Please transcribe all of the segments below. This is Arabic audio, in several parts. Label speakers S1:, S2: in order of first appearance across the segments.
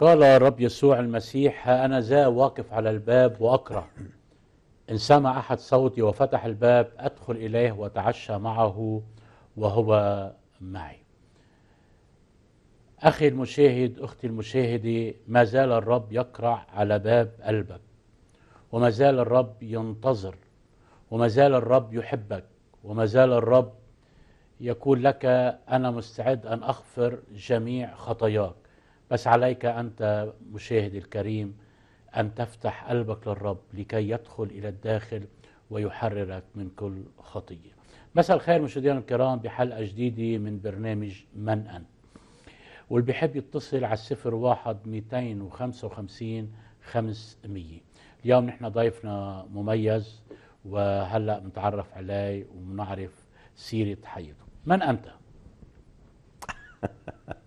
S1: قال رب يسوع المسيح ها أنا ذا واقف على الباب وأقرأ إن سمع أحد صوتي وفتح الباب أدخل إليه وأتعشى معه وهو معي أخي المشاهد أختي المشاهدة ما زال الرب يقرع على باب قلبك وما زال الرب ينتظر وما زال الرب يحبك وما زال الرب يقول لك أنا مستعد أن أغفر جميع خطاياك بس عليك أنت مشاهدي الكريم أن تفتح قلبك للرب لكي يدخل إلى الداخل ويحررك من كل خطية مساء الخير مشاهدينا الكرام بحلقة جديدة من برنامج من أنت واللي بيحب يتصل على الصفر واحد 255 500 اليوم نحن ضيفنا مميز وهلا متعرف عليه ونعرف سيرة حياته من
S2: أنت؟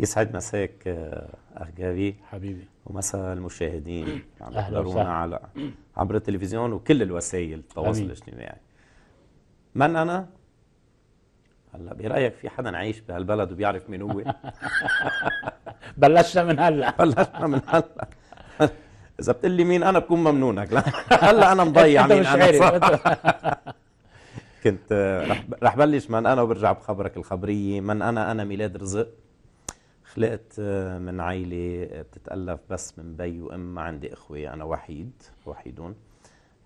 S2: يسعد مساك اخ آه، جابي حبيبي ومساء المشاهدين عم يحضرونا على عبر التلفزيون وكل الوسائل التواصل الاجتماعي من انا؟ هلا برايك في حدا عايش بهالبلد وبيعرف مين هو؟ بلشنا من هلا بلشنا من هلا اذا بتقول لي مين انا بكون ممنونك لا هلا انا مضيع مين انا كنت آه، رح رح بلش من انا وبرجع بخبرك الخبريه من انا انا ميلاد رزق خلقت آه، من عائلة آه، بتتألف بس من بي وأم ما عندي إخوة أنا وحيد وحيدون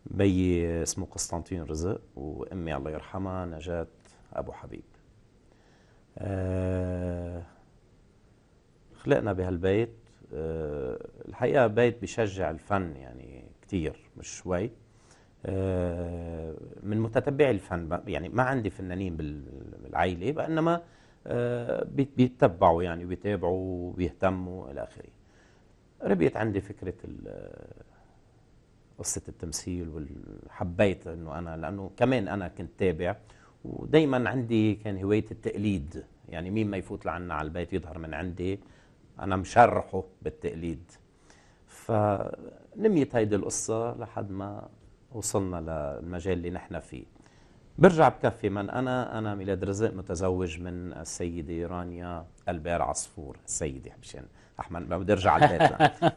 S2: بي آه، اسمه قسطنطين رزق وأمي الله يرحمها نجاة أبو حبيب خلقنا بهالبيت الحقيقة بيت بشجع الفن يعني كتير مش شوي من متتبعي الفن يعني ما عندي فنانين بالعائلة إنما آه، بيتبعوا يعني بيتابعوا وبيهتموا الى اخره ربيت عندي فكره قصه التمثيل وحبيت انه انا لانه كمان انا كنت تابع ودايما عندي كان هوايه التقليد يعني مين ما يفوت لعنا على البيت يظهر من عندي انا مشرحه بالتقليد فنميت هيدي القصه لحد ما وصلنا للمجال اللي نحن فيه برجع بكفي من انا انا ميلاد رزق متزوج من السيده رانيا البير عصفور السيده مشان احمد ما بدي ارجع على البيت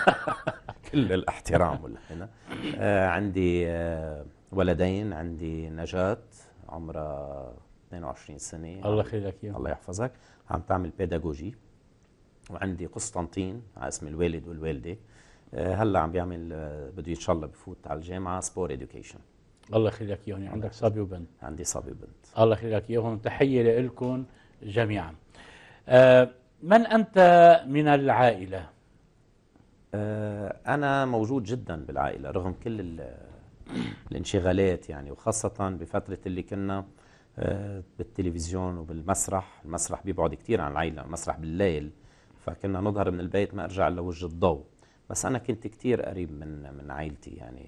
S2: كل الاحترام والحنة آه عندي آه ولدين عندي نجاة عمرها 22 سنة الله يخليك اياها الله يحفظك عم تعمل بيداغوجي وعندي قسطنطين على اسم الوالد والوالدة آه هلا عم بيعمل آه، بده ان شاء الله بفوت على الجامعة سبور اديوكيشن
S1: الله يخلي لك اياهم يعني عندك صبي وبنت عندي صبي وبنت الله يخلي لك اياهم تحيه لكم جميعا آه، من انت من
S2: العائله آه، انا موجود جدا بالعائله رغم كل الانشغالات يعني وخاصه بفتره اللي كنا آه، بالتلفزيون وبالمسرح المسرح بيبعد كثير عن العائله المسرح بالليل فكنا نظهر من البيت ما ارجع الا وجه الضوء بس انا كنت كثير قريب من من عائلتي يعني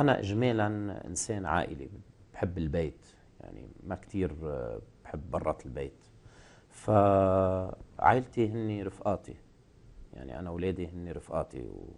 S2: أنا إجمالا إنسان عائلي بحب البيت يعني ما كتير آه، بحب برات البيت فعائلتي هن رفقاتي يعني أنا أولادي هن رفقاتي و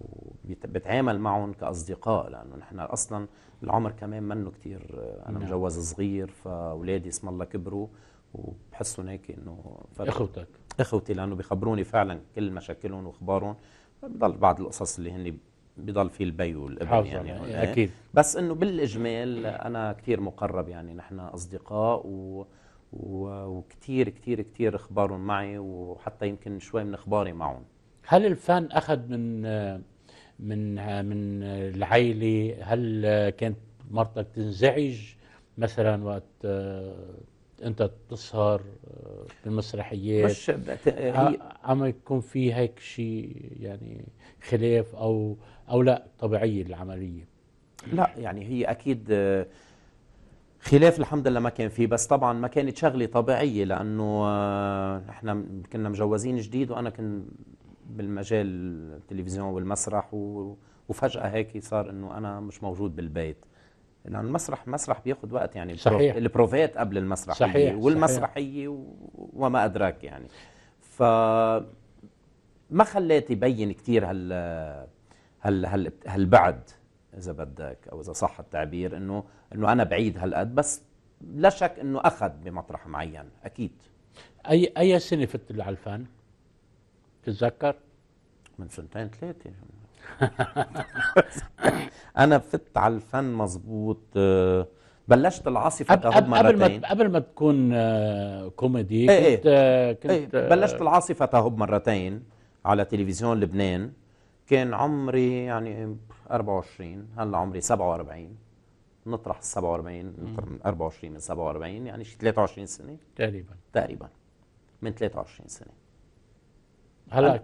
S2: وبتعامل معهم كأصدقاء لأنه نحن أصلا العمر كمان منه كتير آه، أنا مجوز نعم. صغير فأولادي اسم الله كبروا وبحسوا هيك إنه إخوتك إخوتي لأنه بيخبروني فعلا كل مشاكلهم وأخبارهم بضل بعض القصص اللي هن بضل في البي والابن يعني, إيه، إيه؟ اكيد بس انه بالاجمال انا كثير مقرب يعني نحن اصدقاء و وكثير كثير كثير اخبارهم معي وحتى يمكن شوي من اخباري معهم
S1: هل الفن اخذ من من من العائله هل كانت مرتك تنزعج مثلا وقت آه، انت تسهر آه، بالمسرحيات مش هي عم يكون في هيك شيء يعني خلاف او أو لا طبيعية العملية
S2: لا يعني هي أكيد آه، خلاف الحمد لله ما كان فيه بس طبعا ما كانت شغلة طبيعية لأنه آه، نحن كنا مجوزين جديد وأنا كنت بالمجال التلفزيون والمسرح وفجأة هيك صار أنه أنا مش موجود بالبيت لأنه المسرح مسرح بياخذ وقت يعني صحيح. البروفات قبل المسرح صحيح. والمسرحية وما أدراك يعني ف ما خليت يبين كثير هال هل هل هل بعد اذا بدك او اذا صح التعبير انه انه انا بعيد هالقد بس لا شك انه اخذ بمطرح معين اكيد اي اي سنه فت الفن؟ تتذكر؟ من سنتين ثلاثه انا فت على الفن مزبوط آه، بلشت العاصفة تهب مرتين قبل ما
S1: قبل ما تكون آه، كوميدي إيه، إيه. كنت, ايه كنت ايه بلشت آه،
S2: العاصفة تهب مرتين على تلفزيون لبنان كان عمري يعني 24 هلا عمري 47 نطرح ال 47 24 من 47 يعني شي 23 سنه تقريبا تقريبا من 23 سنه
S1: هلا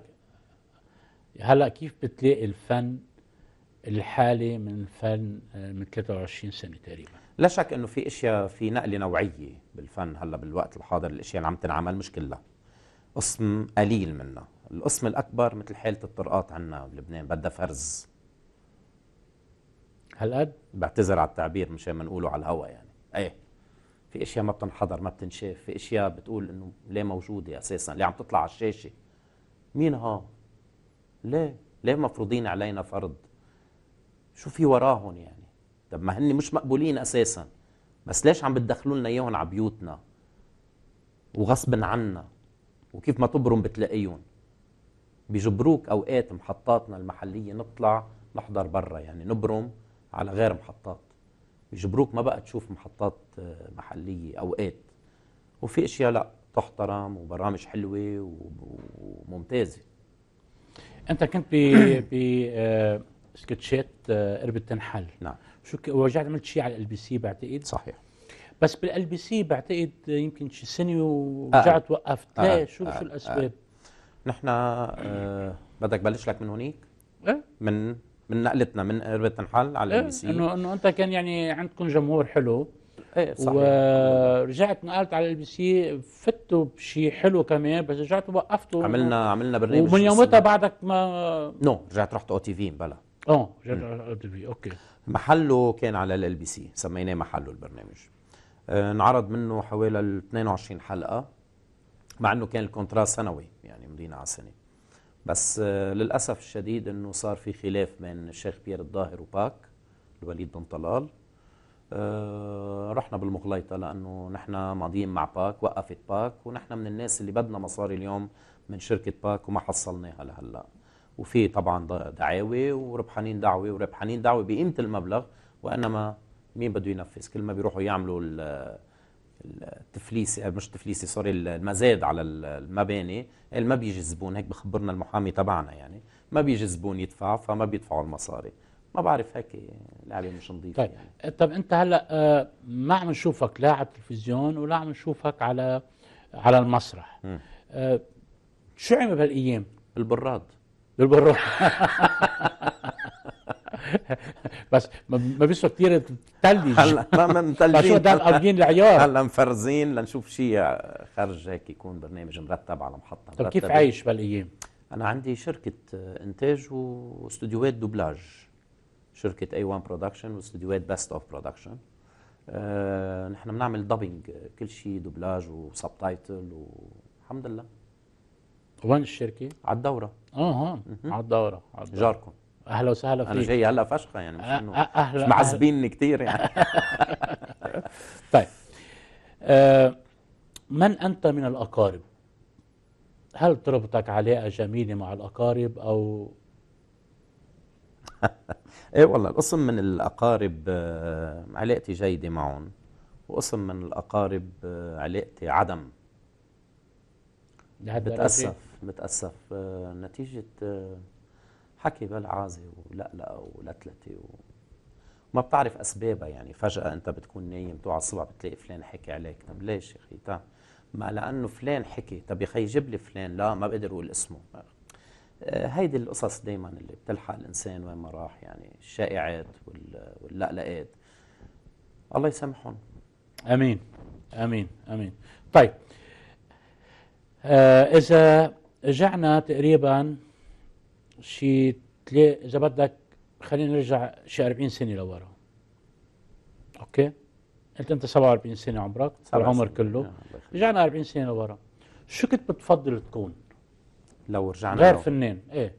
S1: هلا كيف بتلاقي الفن الحالي من فن آه، من 23 سنه
S2: تقريبا لا شك انه في اشياء في نقله نوعيه بالفن هلا بالوقت الحاضر الاشياء اللي عم تنعمل مش كلها قسم قليل منها القسم الأكبر مثل حالة الطرقات عنا بلبنان بدها فرز هالقد؟ بعتذر على التعبير مشان ما نقوله على الهوا يعني ايه في اشياء ما بتنحضر ما بتنشاف في اشياء بتقول انه ليه موجوده اساسا ليه عم تطلع على الشاشه مين ها ليه ليه مفروضين علينا فرض شو في وراهم يعني طب ما هن مش مقبولين اساسا بس ليش عم بتدخلوا لنا اياهم على بيوتنا وغصب عنا وكيف ما تبرم بتلاقيهم بجبروك اوقات محطاتنا المحليه نطلع نحضر برا يعني نبرم على غير محطات بجبروك ما بقى تشوف محطات آه، محليه اوقات وفي اشياء لا تحترم وبرامج حلوه وممتازه انت كنت ب آه، سكتشات
S1: آه، قربت تنحل نعم شو ورجعت عملت شيء على ال بي سي بعتقد صحيح بس بالال بي سي بعتقد يمكن شي سنه ورجعت وقفت آه. ليه شو آه. شو الاسباب؟
S2: نحن آه بدك بلش لك من هونيك؟ ايه من من نقلتنا من قربة نحل على إيه، الام بي سي انه
S1: انه انت كان يعني عندكم جمهور حلو ايه صحيح
S2: ورجعت
S1: نقلت على البي بي سي فتوا بشيء حلو كمان بس رجعت وقفتوا عملنا و... عملنا برنامج ومن يومتها بعدك ما
S2: نو رجعت رحت او تي في بلا
S1: اه رجعت على او تي في اوكي
S2: محله كان على ال بي سي سميناه محله البرنامج آه، انعرض منه حوالي 22 حلقه مع انه كان الكونترا سنوي يعني مضينا على سنه بس آه، للاسف الشديد انه صار في خلاف بين الشيخ بيير الظاهر وباك الوليد بن طلال آه، رحنا بالمغليطه لانه نحن ماضيين مع باك وقفت باك ونحن من الناس اللي بدنا مصاري اليوم من شركه باك وما حصلناها لهلا وفي طبعا دعاوي وربحانين دعوه وربحانين دعوه بقيمه المبلغ وانما مين بده ينفذ كل ما بيروحوا يعملوا التفليسي مش تفليسي سوري المزاد على المباني قال إيه، ما بيجي زبون هيك بخبرنا المحامي تبعنا يعني ما بيجي زبون يدفع فما بيدفعوا المصاري ما بعرف هيك لعبه مش نظيفه طيب يعني. طب انت هلا آه، ما عم
S1: نشوفك لا على التلفزيون ولا عم نشوفك على على المسرح آه، شو عمل بهالايام؟ بالبراد بالبراد بس ما بيسوا كثير تلج هلا ما متلجين ده قاضيين العيار هلا
S2: مفرزين لنشوف شيء خرج هيك يكون برنامج مرتب على محطه طيب طب كيف عايش بالايام؟ انا عندي شركه انتاج واستوديوهات دوبلاج شركه اي 1 برودكشن واستوديوهات بيست اوف برودكشن نحن بنعمل دبنج كل شيء دوبلاج وسب تايتل والحمد لله وين الشركه؟ على الدوره اه اه على الدوره جاركم اهلا وسهلا فيك انا جاي هلا فشخه يعني مش أه، انه أه، أهلا مش معذبيني كثير يعني طيب
S1: آه من انت من الاقارب؟ هل تربطك علاقه جميله مع الاقارب او
S2: ايه والله القسم من الاقارب أه، علاقتي جيده معهم وقسم من الاقارب علاقتي عدم بتاسف بتاسف نتيجه حكي بالعازة ولقلقة ولتلتي و... ما بتعرف اسبابها يعني فجاه انت بتكون نايم توعى الصبح بتلاقي فلان حكي عليك طب ليش يا اخي طب ما لانه فلان حكي طب يا اخي جيب لي فلان لا ما بقدر اقول اسمه آه، هيدي القصص دائما اللي بتلحق الانسان وين ما راح يعني الشائعات واللقلقات الله يسامحهم امين
S1: امين امين طيب آه اذا رجعنا تقريبا شي اذا بدك خلينا نرجع شي 40 سنه لورا اوكي قلت انت 47 سنه عمرك العمر كله آه، رجعنا 40 سنه لورا شو كنت بتفضل تكون
S2: لو رجعنا غير لو. فنان ايه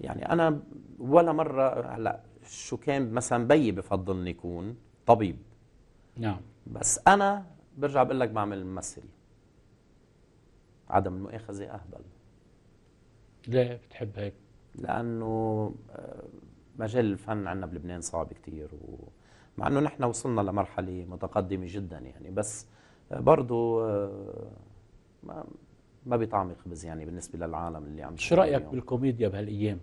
S2: يعني انا ولا مره هلا شو كان مثلا بيي بفضلني يكون طبيب نعم بس انا برجع بقول لك بعمل ممثل عدم المؤاخذة أهبل ليه بتحب هيك؟ لأنه آه، مجال الفن عندنا بلبنان صعب كتير و... مع أنه نحن وصلنا لمرحلة متقدمة جدا يعني بس آه، برضو آه، ما ما بيطعمي خبز يعني بالنسبة للعالم اللي عم شو رأيك بالكوميديا بهالأيام؟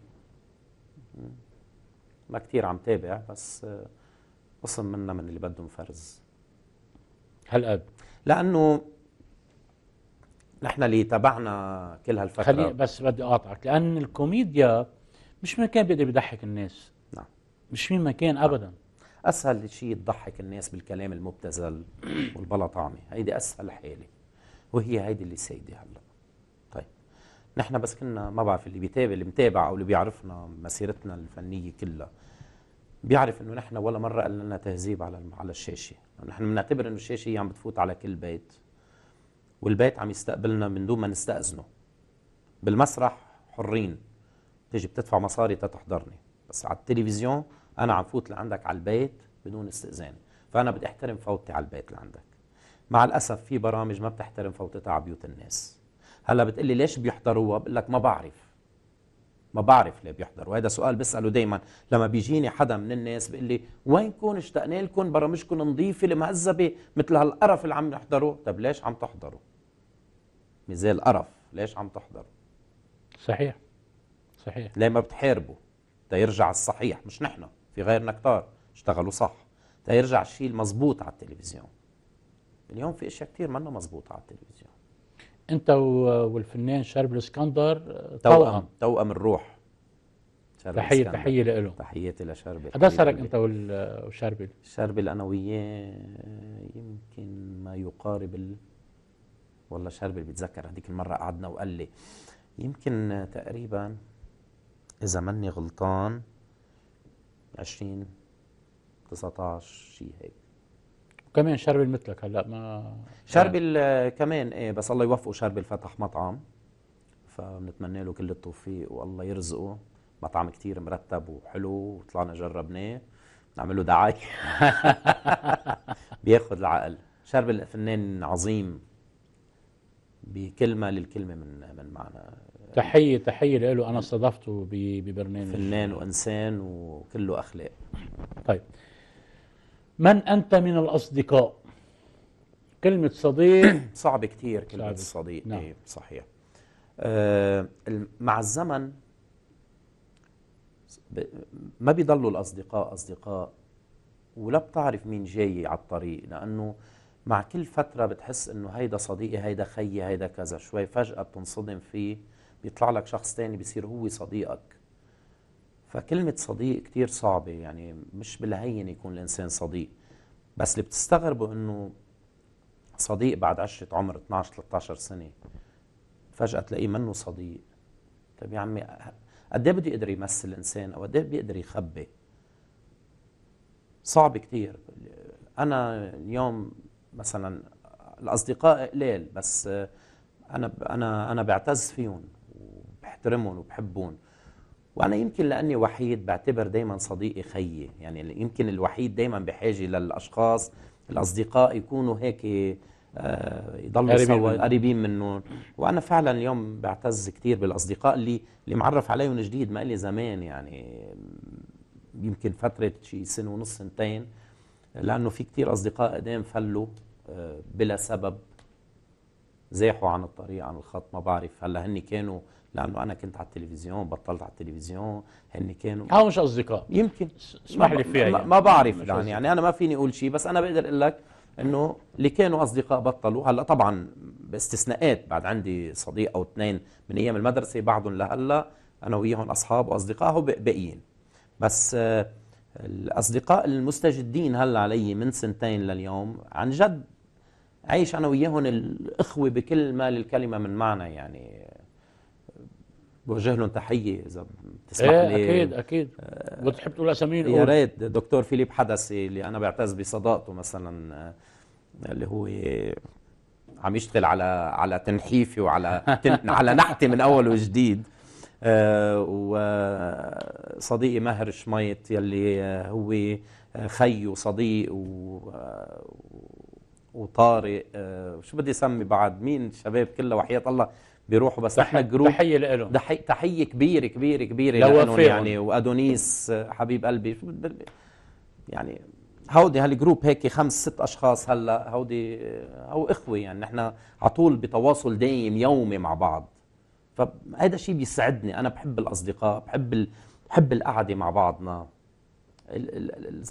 S2: ما كتير عم تابع بس قسم منا من اللي بدهم فرز هالقد لأنه نحن اللي تابعنا كل هالفتره خلي
S1: بس بدي اقاطعك لان الكوميديا
S2: مش مكان بيقدر يضحك الناس نعم مش مين مكان نعم. ابدا اسهل شيء تضحك الناس بالكلام المبتذل والبلا طعمه هيدي اسهل حاله وهي هيدي اللي سيدي هلا طيب نحن بس كنا ما بعرف اللي بيتابع اللي متابع او اللي بيعرفنا مسيرتنا الفنيه كلها بيعرف انه نحن ولا مره قال لنا تهذيب على على الشاشه نحن بنعتبر انه الشاشه هي عم بتفوت على كل بيت والبيت عم يستقبلنا من دون ما نستأذنه بالمسرح حرين تيجي بتدفع مصاري تتحضرني بس على التلفزيون انا عم فوت لعندك على البيت بدون استئذان فانا بدي احترم فوتي على البيت لعندك مع الاسف في برامج ما بتحترم فوتتها على بيوت الناس هلا بتقلي ليش بيحضروها بقول لك ما بعرف ما بعرف ليه بيحضروا وهذا سؤال بساله دائما لما بيجيني حدا من الناس بيقول لي وينكم اشتقنا لكم برامجكم نظيفه المهذبه مثل هالقرف اللي عم نحضره طب ليش عم تحضروا مثال قرف ليش عم تحضر صحيح صحيح ليه ما بتحاربوا تيرجع الصحيح مش نحن في غيرنا كتار اشتغلوا صح تيرجع الشيء المزبوط على التلفزيون اليوم في اشياء كثير منه مزبوطة على التلفزيون
S1: انت والفنان شرب الاسكندر توأم
S2: توأم الروح تحية تحية له تحياتي لشربل قد صارك انت وشربل شربل انا وياه يمكن ما يقارب ال والله شربل بيتذكر هذيك المرة قعدنا وقال لي يمكن تقريبا إذا ماني غلطان 20 19 شيء هيك
S1: وكمان شربل مثلك هلا ما شربل
S2: كمان ايه بس الله يوفقه شربل فتح مطعم فبنتمنى له كل التوفيق والله يرزقه مطعم كتير مرتب وحلو وطلعنا جربناه نعمل له دعايه بياخذ العقل شربل فنان عظيم بكلمه للكلمه من من معنى تحيه تحيه له انا استضفته ببرنامج فنان وانسان وكله اخلاق طيب من انت من الاصدقاء كلمه صديق صعب كثير كلمه صعب. صديق نعم. إيه صحيح آه، مع الزمن ما بيضلوا الاصدقاء اصدقاء ولا بتعرف مين جاي على الطريق لانه مع كل فترة بتحس انه هيدا صديقي هيدا خيي هيدا كذا شوي فجأة بتنصدم فيه بيطلع لك شخص تاني بيصير هو صديقك فكلمة صديق كتير صعبة يعني مش بالهين يكون الإنسان صديق بس اللي بتستغربه إنه صديق بعد عشرة عمر 12 13 سنة فجأة تلاقيه منه صديق طيب يا عمي قد ايه بده يقدر يمثل الإنسان أو قد ايه بيقدر يخبي صعب كتير أنا اليوم مثلا الاصدقاء قليل بس انا انا انا بعتز فيهم وبحترمهم وبحبهم وانا يمكن لاني وحيد بعتبر دائما صديقي خيي يعني يمكن الوحيد دائما بحاجه للاشخاص الاصدقاء يكونوا هيك آه، يضلوا قريبين سوا قريبين منهم وانا فعلا اليوم بعتز كثير بالاصدقاء اللي اللي معرف عليهم جديد ما لي زمان يعني يمكن فتره شي سنه ونص سنتين لانه في كثير اصدقاء قدام فلوا آه، بلا سبب زاحوا عن الطريق عن الخط ما بعرف هلا هن كانوا لانه انا كنت على التلفزيون بطلت على التلفزيون هن كانوا هو مش اصدقاء يمكن اسمح لي فيها ما, يعني. ما بعرف يعني يعني انا ما فيني اقول شيء بس انا بقدر اقول لك انه اللي كانوا اصدقاء بطلوا هلا طبعا باستثناءات بعد عندي صديق او اثنين من ايام المدرسه بعضهم لهلا انا وياهم اصحاب واصدقاء وباقيين بس آه الاصدقاء المستجدين هلا علي من سنتين لليوم عن جد عايش انا وياهم الاخوه بكل ما للكلمه من معنى يعني بوجه لهم تحيه اذا بتسمح ايه لي اكيد اكيد آه، بتحب تقول اساميهم يا ريت دكتور فيليب حدسي اللي انا بعتز بصداقته مثلا آه، اللي هو عم يشتغل على على تنحيفي وعلى على نحتي من اول وجديد آه، وصديقي ماهر شميط يلي آه، هو آه، خي وصديق و وطارق شو بدي اسمي بعد مين الشباب كله وحياه الله بيروحوا بس احنا جروب تحيه لهم تحيه كبيره كبيره كبيره لهم يعني وادونيس حبيب قلبي يعني هودي هالجروب هيك خمس ست اشخاص هلا هودي او اخوه يعني نحن على طول بتواصل دايم يومي مع بعض فهذا الشيء بيسعدني انا بحب الاصدقاء بحب ال... بحب القعده مع بعضنا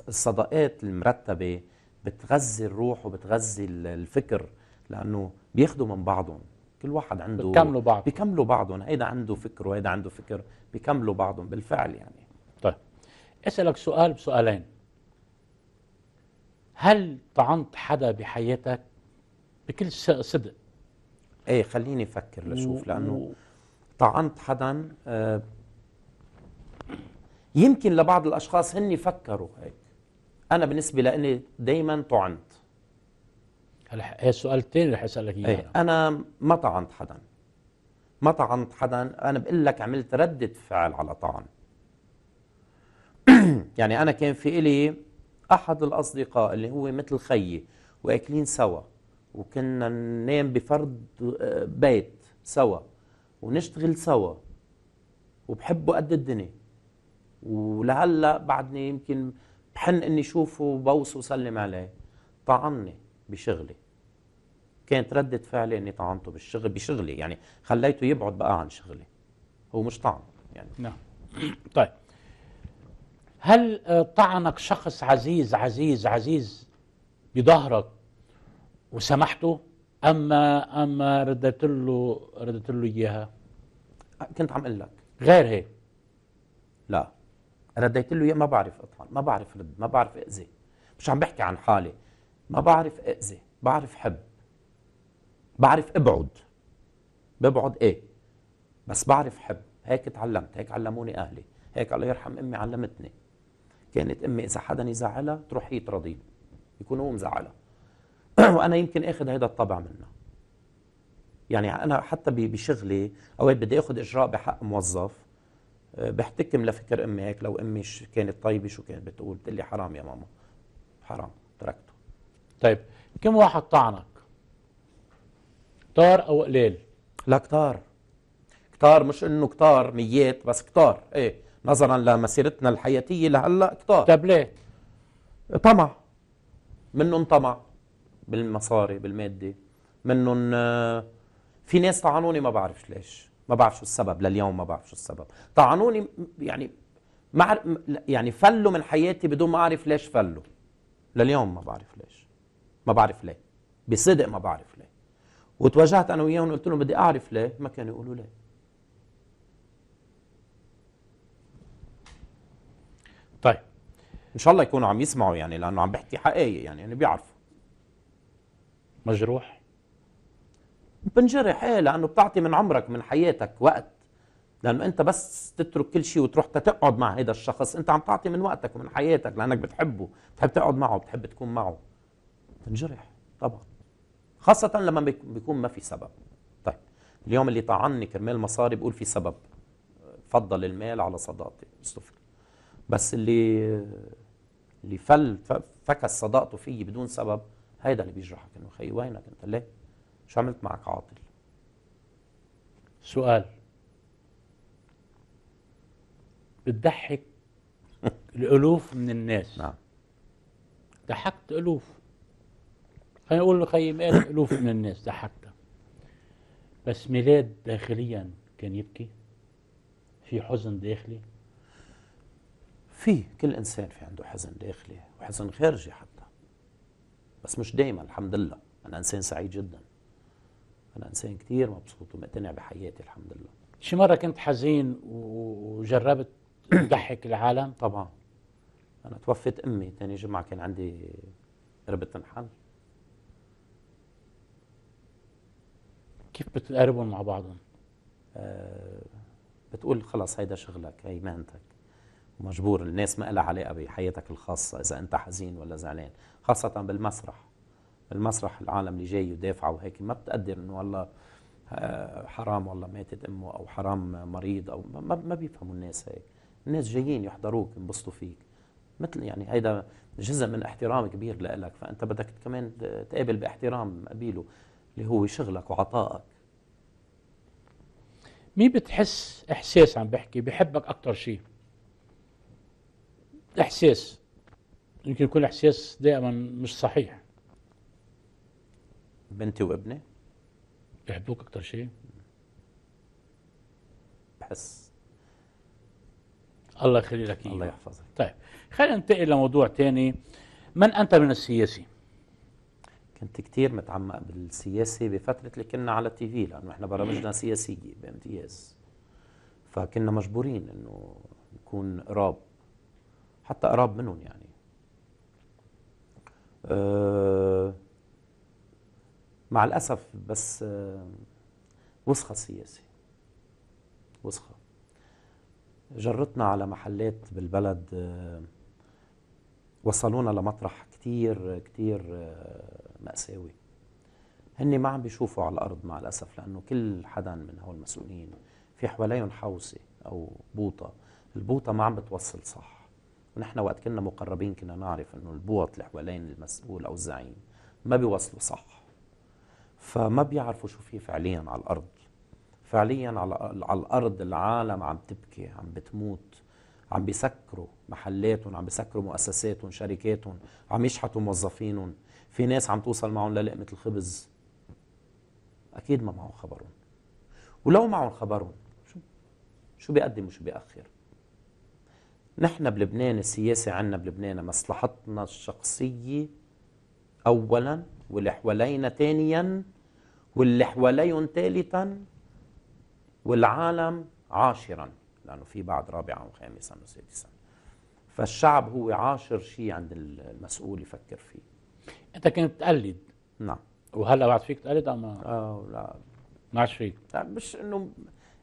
S2: الصداقات المرتبه بتغذي الروح وبتغذي الفكر لانه بياخذوا من بعضهم كل واحد عنده بيكملوا بعض بيكملوا بعضهم هيدا عنده فكر وهيدا عنده فكر بيكملوا بعضهم بالفعل يعني طيب اسالك سؤال بسؤالين
S1: هل طعنت حدا بحياتك بكل صدق
S2: ايه خليني افكر لشوف لانه طعنت حدا آه، يمكن لبعض الاشخاص هن فكروا هيك انا بالنسبه لاني دائما طعنت
S1: هلا السؤال الثاني رح اسالك اياه إيه،
S2: انا ما طعنت حدا ما طعنت حدا انا بقول لك عملت رده فعل على طعن يعني انا كان في الي احد الاصدقاء اللي هو مثل خيي واكلين سوا وكنا ننام بفرد آه، بيت سوا ونشتغل سوا وبحبه قد الدنيا ولهلا بعدني يمكن بحن اني اشوفه وبوس وسلم عليه طعني بشغلي كانت ردة فعلي اني طعنته بالشغل بشغلي يعني خليته يبعد بقى عن شغلي هو مش طعن يعني نعم طيب هل آه، طعنك شخص عزيز عزيز
S1: عزيز بظهرك وسامحته اما
S2: اما ردت له ردت له اياها كنت عم اقول لك غير هيك لا رديت له اياها ما بعرف اطلع ما بعرف رد ما بعرف اذي مش عم بحكي عن حالي ما بعرف اذي بعرف حب بعرف ابعد ببعد ايه بس بعرف حب هيك تعلمت هيك علموني اهلي هيك الله يرحم امي علمتني كانت امي اذا حدا يزعلها تروح هي ترضيه يكون هو مزعلها وانا يمكن اخذ هذا الطبع منه يعني انا حتى بشغلي اوقات بدي اخذ اجراء بحق موظف آه، بحتكم لفكر امي هيك لو امي كانت طيبه شو كانت بتقول بتقول لي حرام يا ماما حرام تركته طيب كم واحد طعنك كتار او قليل لا كتار كتار مش انه كتار ميات بس كتار ايه نظرا لمسيرتنا الحياتيه لهلا كتار طب ليه طمع منهم طمع بالمصاري بالمادة منهم آه، في ناس طعنوني ما بعرف ليش ما بعرف شو السبب لليوم ما بعرف شو السبب طعنوني يعني ما يعني فلوا من حياتي بدون ما اعرف ليش فلوا لليوم ما بعرف ليش ما بعرف ليه بصدق ما بعرف ليه وتواجهت انا وياهم قلت لهم بدي اعرف ليه ما كانوا يقولوا ليه طيب ان شاء الله يكونوا عم يسمعوا يعني لانه عم بحكي حقائق يعني يعني بيعرفوا مجروح بنجرح ايه لانه بتعطي من عمرك من حياتك وقت لانه انت بس تترك كل شيء وتروح تقعد مع هذا الشخص انت عم تعطي من وقتك ومن حياتك لانك بتحبه بتحب تقعد معه بتحب تكون معه بتنجرح طبعا خاصة لما بيكون ما في سبب طيب اليوم اللي طعني كرمال مصاري بقول في سبب فضل المال على صداقتي استفر بس اللي اللي فل فكس صداقته فيي بدون سبب هيدا اللي بيجرحك انه خي وينك انت ليه؟ شو عملت معك عاطل؟ سؤال
S1: بتضحك الالوف من الناس نعم ضحكت الوف خلينا نقول خي مئات الوف من الناس ضحكتها بس ميلاد داخليا كان يبكي في حزن
S2: داخلي في كل انسان في عنده حزن داخلي وحزن خارجي حتى بس مش دايما الحمد لله انا انسان سعيد جدا انا انسان كثير مبسوط ومقتنع بحياتي الحمد لله شي مره كنت حزين وجربت تضحك العالم طبعا انا توفت امي ثاني جمعه كان عندي قربة تنحل كيف بتقربهم مع بعضهم؟ آه بتقول خلص هيدا شغلك هي مهنتك مجبور الناس ما لها علاقه بحياتك الخاصه اذا انت حزين ولا زعلان خاصة بالمسرح المسرح العالم اللي جاي يدافع وهيك ما بتقدر انه والله آه، حرام والله ماتت امه او حرام مريض او ما, ما بيفهموا الناس هيك الناس جايين يحضروك ينبسطوا فيك مثل يعني هيدا جزء من احترام كبير لك فانت بدك كمان تقابل باحترام قبيله اللي هو شغلك وعطائك
S1: مين بتحس احساس عم بحكي بحبك اكثر شيء احساس يمكن يكون احساس دائما مش صحيح
S2: بنتي وابني بحبوك اكثر شيء بحس
S1: الله يخلي لك الله يحفظك طيب خلينا ننتقل لموضوع ثاني من
S2: انت من السياسي؟ كنت كثير متعمق بالسياسه بفتره اللي كنا على التي في لانه احنا برامجنا سياسيه بامتياز فكنا مجبورين انه نكون قراب حتى قراب منهم يعني آه، مع الأسف بس آه، وسخة سياسي وسخة جرتنا على محلات بالبلد آه، وصلونا لمطرح كتير كتير مأساوي هن ما عم بيشوفوا على الأرض مع الأسف لأنه كل حدا من هول المسؤولين في حواليهم حوسة أو بوطة البوطة ما عم بتوصل صح ونحن وقت كنا مقربين كنا نعرف انه البوط اللي حوالين المسؤول او الزعيم ما بيوصلوا صح فما بيعرفوا شو في فعليا على الارض فعليا على, على الارض العالم عم تبكي عم بتموت عم بيسكروا محلاتهم عم بيسكروا مؤسساتهم شركاتهم عم يشحتوا موظفينهم في ناس عم توصل معهم للقمة الخبز أكيد ما معهم خبرهم ولو معهم خبرهم شو شو بيقدم وشو بيأخر نحن بلبنان السياسة عنا بلبنان مصلحتنا الشخصية أولا واللي حوالينا ثانيا واللي حواليهم ثالثا والعالم عاشرا لأنه في بعد رابعا وخامسا وسادسا فالشعب هو عاشر شيء عند المسؤول يفكر فيه أنت كنت تقلد نعم وهلا بعد فيك تقلد أما آه لا ما عادش فيك مش إنه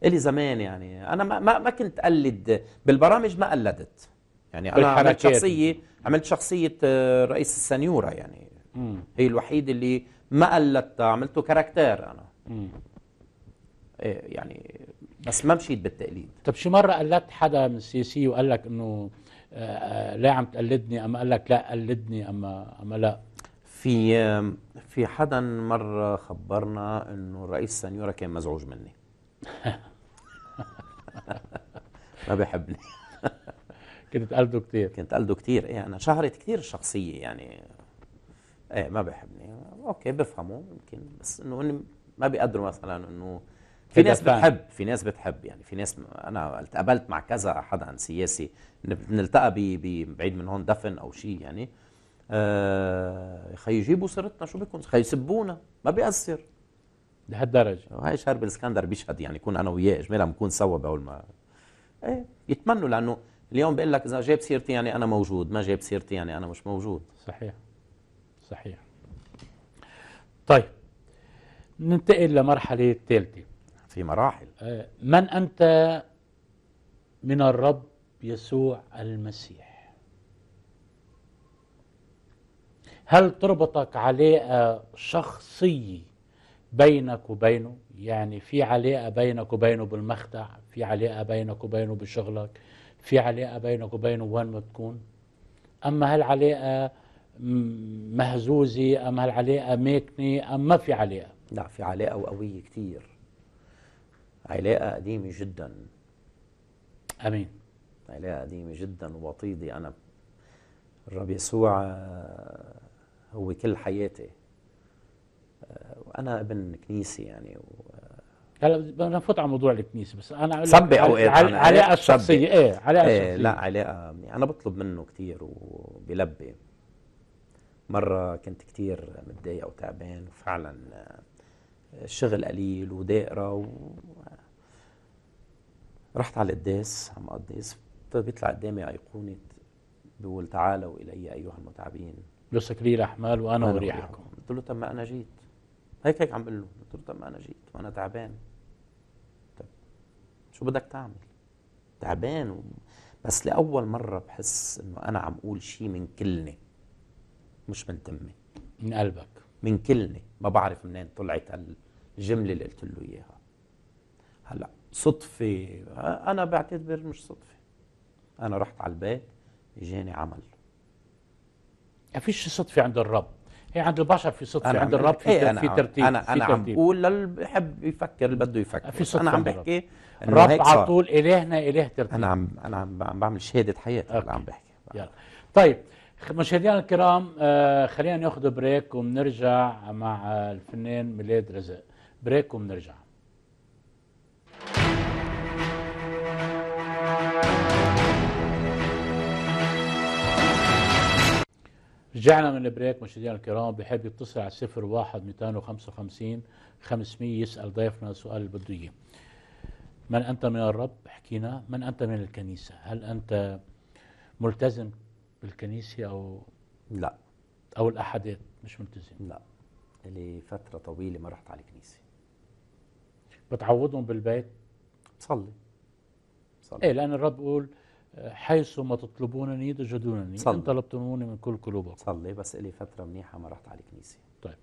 S2: الي زمان يعني انا ما ما كنت قلد بالبرامج ما قلدت يعني انا عملت شخصيه عملت شخصيه آه، رئيس السنيوره يعني هي الوحيد اللي ما قلدتها عملته كاركتير انا إيه يعني بس ما مشيت بالتقليد طب شو مره قلدت
S1: حدا من السياسي وقال لك انه آه، آه، لا عم تقلدني اما قال لك لا قلدني
S2: اما اما لا في في حدا مره خبرنا انه الرئيس السنيوره كان مزعوج مني ما بحبني كنت قلده كثير كنت قلده كثير ايه انا شهرت كثير الشخصيه يعني ايه ما بحبني اوكي بفهمه يمكن بس انه ما بيقدروا مثلا انه في ناس بتحب في ناس بتحب يعني في ناس انا تقابلت مع كذا حدا سياسي بنلتقى بعيد من هون دفن او شيء يعني آه خي يجيبوا سيرتنا شو بيكون خي يسبونا ما بيأثر لهالدرجه وهي شهر بالاسكندر بيشهد يعني كون انا وياه اجمالا بنكون سوا بقول ما ايه يتمنوا لانه اليوم بقول لك اذا جاب سيرتي يعني انا موجود ما جاب سيرتي يعني انا مش موجود صحيح
S1: صحيح طيب ننتقل لمرحله الثالثه في مراحل آه، من انت من الرب يسوع المسيح هل تربطك علاقه شخصيه بينك وبينه يعني في علاقة بينك وبينه بالمخدع في علاقة بينك وبينه بشغلك في علاقة بينك وبينه وين ما تكون أما هالعلاقة مهزوزة أم هالعلاقة ماكنة أم ما في علاقة لا في علاقة وقوية
S2: كتير علاقة قديمة جدا أمين علاقة قديمة جدا ووطيدة أنا الرب يسوع آه، هو كل حياتي وانا ابن كنيسي يعني و...
S1: هلا بدنا نفوت على موضوع الكنيسه بس انا سبق اوقات علاقه, علاقة إيه؟ شخصيه ايه علاقه إيه لا
S2: علاقه انا بطلب منه كثير وبيلبي مره كنت كثير متضايق او تعبان وفعلا الشغل قليل ودائره و... رحت على القداس عم قديس بيطلع قدامي ايقونه بيقول تعالوا الي ايها المتعبين
S1: لسه كليل احمال وانا اريحكم
S2: قلت له طب ما انا جيت هيك هيك عم بقول له قلت له طب ما انا جيت وانا تعبان طب شو بدك تعمل؟ تعبان و... بس لاول مره بحس انه انا عم اقول شيء من كلني مش من تمي من قلبك من كلني ما بعرف منين طلعت الجمله اللي قلت له اياها هلا صدفه انا بعتبر مش صدفه انا رحت على البيت اجاني عمل ما فيش صدفه عند الرب
S1: هي إيه، عند البشر في صدفه عند الرب في, إيه في ترتيب انا انا عم بقول للي
S2: بحب يفكر اللي بده يفكر في صدفة انا عم بحكي الرب على طول الهنا اله ترتيب انا عم انا عم بعمل شهاده حياتي اللي عم بحكي يلا طيب مشاهدينا الكرام
S1: آه خلينا ناخذ بريك وبنرجع مع الفنان ميلاد رزق بريك وبنرجع رجعنا من البريك مشاهدينا الكرام بحب يتصل على 01 255 500 يسال ضيفنا السؤال اللي بده اياه. من انت من الرب؟ حكينا، من انت من الكنيسه؟ هل انت ملتزم بالكنيسه او لا
S2: او الاحادات مش ملتزم؟ لا لفتره طويله ما رحت على الكنيسه.
S1: بتعوضهم بالبيت؟ بصلي بصلي ايه لان الرب بيقول حيث ما تطلبونني تجدونني صلي. ان طلبتموني من كل قلوبكم صلي بس
S2: لي فتره منيحه ما رحت على الكنيسه طيب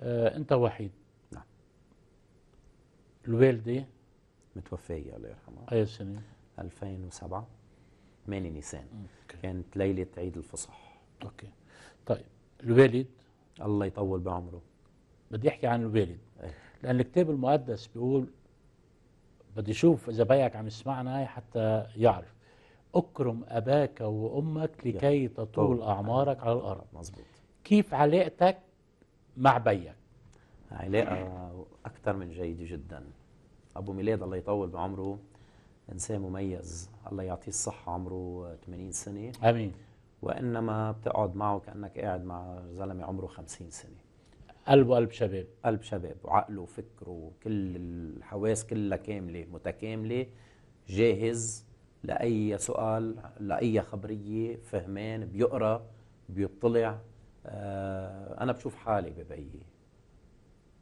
S1: آه انت وحيد نعم
S2: الوالده متوفيه الله يرحمها اي سنه 2007 8 نيسان أوكي. كانت ليله عيد الفصح اوكي طيب الوالد الله يطول بعمره
S1: بدي احكي عن الوالد أيه. لان الكتاب المقدس بيقول بدي اشوف اذا بيك عم يسمعنا حتى يعرف اكرم اباك وامك لكي تطول اعمارك على الارض مظبوط كيف علاقتك مع بيك
S2: علاقه اكثر من جيده جدا ابو ميلاد الله يطول بعمره انسان مميز الله يعطيه الصحه عمره 80 سنه امين وانما بتقعد معه كانك قاعد مع زلمه عمره 50 سنه قلبه قلب شباب قلب شباب وعقله وفكره وكل الحواس كلها كامله متكامله جاهز لاي سؤال لاي خبريه فهمان بيقرا بيطلع آه، انا بشوف حالي ببيي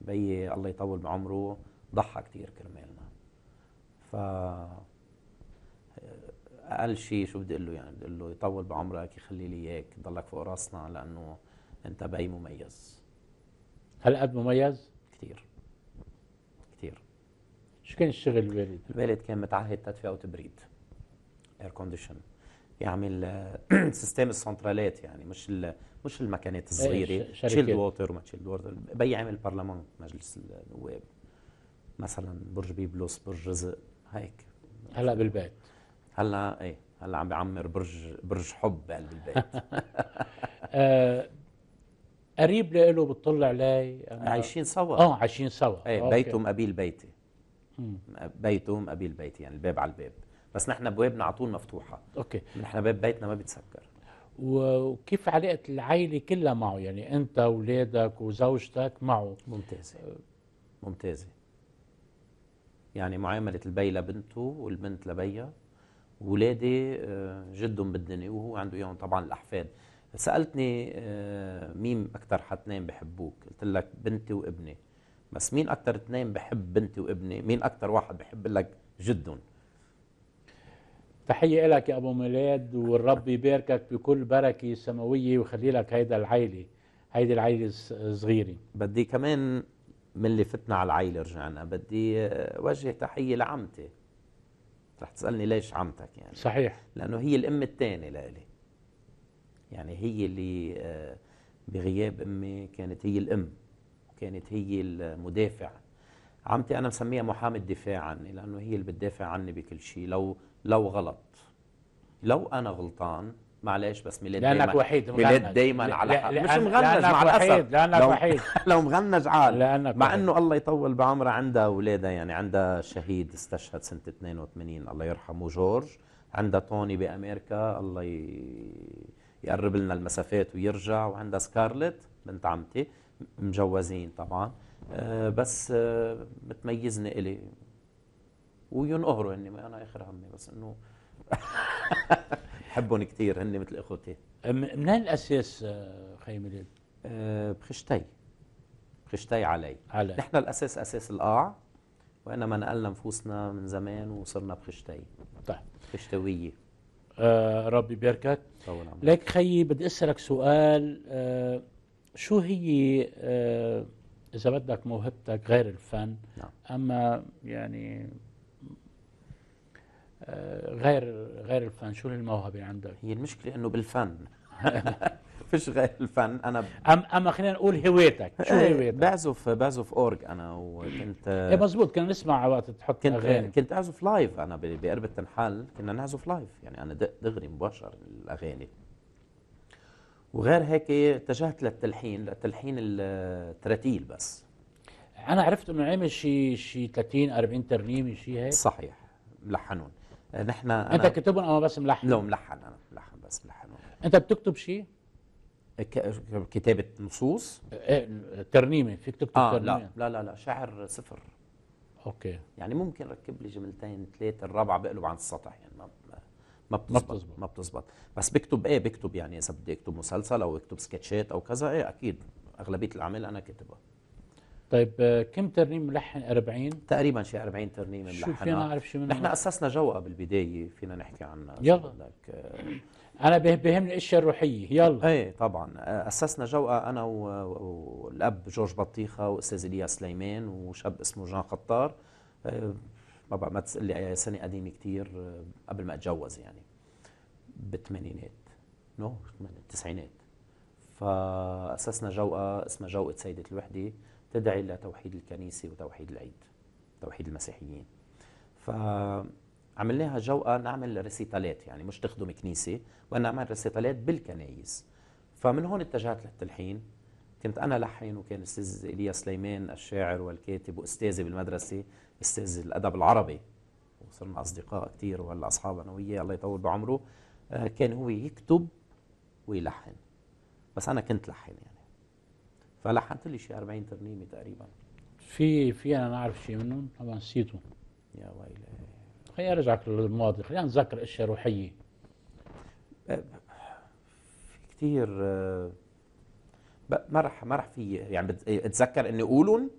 S2: بيي الله يطول بعمره ضحى كثير كرمالنا ف آه، اقل شيء شو بدي اقول له يعني بدي اقول له يطول بعمرك يخلي لي اياك ضلك فوق راسنا لانه انت بي مميز هل قد مميز؟ كثير كثير شو كان الشغل الوالد؟ الوالد كان متعهد تدفئه وتبريد الاير كونديشن يعمل سيستم السنترالات يعني مش مش المكانات الصغيره تشيلد ووتر وما تشيلد ووتر عامل برلمان مجلس النواب مثلا برج بيبلوس برج رزق هيك هلا بالبيت هلا ايه هلا عم بعمر برج برج حب قلب البيت آه،
S1: قريب له بتطلع علي عايشين سوا اه عايشين سوا ايه بيته مقابيل
S2: بيتي بيته مقابيل بيتي يعني الباب على الباب بس نحن ابوابنا على طول مفتوحه اوكي نحن باب بيتنا ما بيتسكر
S1: وكيف علاقه العائله
S2: كلها معه يعني انت واولادك وزوجتك معه ممتازه ممتازه يعني معامله البي لبنته والبنت لبيها ولادي آه، جدهم بالدنيا وهو عنده اياهم طبعا الاحفاد سالتني آه، مين اكثر حتنين بحبوك قلت لك بنتي وابني بس مين اكثر اثنين بحب بنتي وابني مين اكثر واحد بحب لك جدهم
S1: تحية لك يا أبو ميلاد والرب يباركك بكل بركة سماوية ويخلي لك هيدا
S2: العيلة هيدي العيلة الصغيرة بدي كمان من اللي فتنا على العيلة رجعنا بدي وجه تحية لعمتي رح تسألني ليش عمتك يعني صحيح لأنه هي الأم الثانية لإلي يعني هي اللي آه، بغياب أمي كانت هي الأم وكانت هي المدافع عمتي أنا مسميها محامي الدفاع عني لأنه هي اللي بتدافع عني بكل شيء لو لو غلط لو انا غلطان معلش بس ميلاد دايما لانك وحيد ميلاد دايما على حق مش مغنج مع الاسف لانك لو وحيد لو مغنج عال لأنك مع وحيد. انه الله يطول بعمرها عندها اولادها يعني عندها شهيد استشهد سنه 82 الله يرحمه جورج عندها توني بامريكا الله ي... يقرب لنا المسافات ويرجع وعندها سكارلت بنت عمتي مجوزين طبعا آه، بس بتميزني آه، الي وينقهروا هن انا اخر همي بس انه بحبهم كثير هن مثل اخوتي من منين الاساس آه، خي الليل؟ آه، بخشتي بخشتي علي علي نحن الاساس اساس القاع وانما نقلنا نفوسنا من زمان وصرنا بخشتي طيب خشتويه آه ربي يباركك طول عمرك
S1: لك خيي
S2: بدي اسالك سؤال
S1: آه شو هي آه اذا بدك موهبتك غير الفن نعم. اما يعني غير
S2: غير الفن شو الموهبه عندك هي المشكله انه بالفن فيش غير الفن انا اما أم خلينا نقول هويتك شو إيه، هويتك بعزف بعزف اورج انا وكنت ايه مزبوط
S1: كنا نسمع وقت تحط كنت اغاني
S2: كنت اعزف لايف انا بقرب التنحال كنا نعزف لايف يعني انا دغري مباشر الاغاني وغير هيك اتجهت للتلحين للتلحين التراتيل بس انا عرفت انه عمل شي شي 30 40 ترنيمه شي هيك صحيح ملحنون نحن انت
S1: كتبهم انا بس ملحن لا ملحن انا ملحن بس ملحن انت بتكتب شيء؟ كتابة نصوص؟ ايه ترنيمة فيك تكتب آه ترنيمة
S2: لا لا لا شعر صفر اوكي يعني ممكن ركب لي جملتين ثلاثة الرابعة بقلب عن السطح يعني ما ما بتزبط ما بتزبط, ما بتزبط. بس بكتب ايه بكتب يعني اذا بدي اكتب مسلسل او اكتب سكتشات او كذا ايه اكيد اغلبية الاعمال انا كاتبها
S1: طيب آه، كم ترنيم ملحن
S2: 40 تقريبا شي 40 ترنيمه ملحنه شو فينا نعرف شو منهم نحن اسسنا جوقه بالبدايه فينا نحكي عنها يلا لك آه. انا بهمني الاشياء الروحيه يلا ايه طبعا آه، اسسنا جوقه انا والاب جورج بطيخه واستاذ الياس سليمان وشاب اسمه جان خطار ما بعرف ما تسال لي سنه قديمه كثير قبل ما اتجوز يعني بالثمانينات نو التسعينات فاسسنا جوقه اسمها جوقه سيده الوحده تدعي إلى توحيد الكنيسة وتوحيد العيد توحيد المسيحيين فعملناها جوقة نعمل ريسيتالات يعني مش تخدم كنيسة وأنا أعمل ريسيتالات بالكنايس فمن هون اتجهت للتلحين كنت انا لحين وكان الاستاذ ايليا سليمان الشاعر والكاتب واستاذي بالمدرسه استاذ الادب العربي وصرنا اصدقاء كثير وهلا اصحاب انا وياه الله يطول بعمره آه، كان هو يكتب ويلحن بس انا كنت لحن يعني فلحنت لي شي 40 ترنيمه تقريبا في في انا
S1: نعرف شيء منهم طبعا نسيته يا ويلي خلينا ارجعك للماضي خلينا نتذكر اشياء
S2: روحيه أه، في كثير أه، ما راح ما راح في يعني إيه، اتذكر اني اقولهم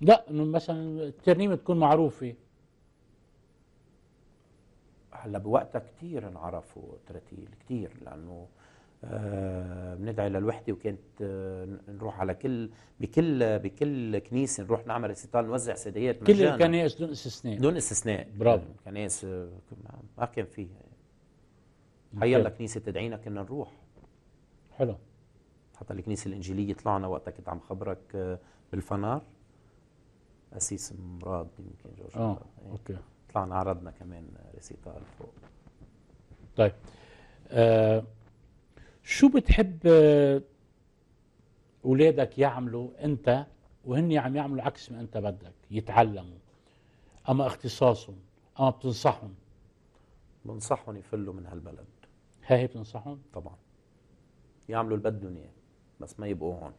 S2: لا انه مثلا
S1: الترنيمه تكون معروفه
S2: هلا بوقتها كثير انعرفوا ترتيل كثير لانه آه، بندعي للوحده وكانت آه، نروح على كل بكل بكل كنيسه نروح نعمل ريسيتال نوزع سيديات كل الكنائس دون استثناء دون استثناء برافو كنائس آه، ما كان في هي الله كنيسه تدعينا كنا نروح حلو حتى الكنيسه الانجيليه طلعنا وقتها كنت عم خبرك بالفنار قسيس مراد يمكن جورج اه إيه. اوكي طلعنا عرضنا كمان ريسيتال فوق طيب آه شو بتحب
S1: اولادك يعملوا انت وهن عم يعملوا عكس ما انت بدك يتعلموا اما اختصاصهم اما بتنصحهم
S2: بنصحهم يفلوا من هالبلد هاي بتنصحهم طبعا يعملوا اللي بدهم اياه بس ما يبقوا هون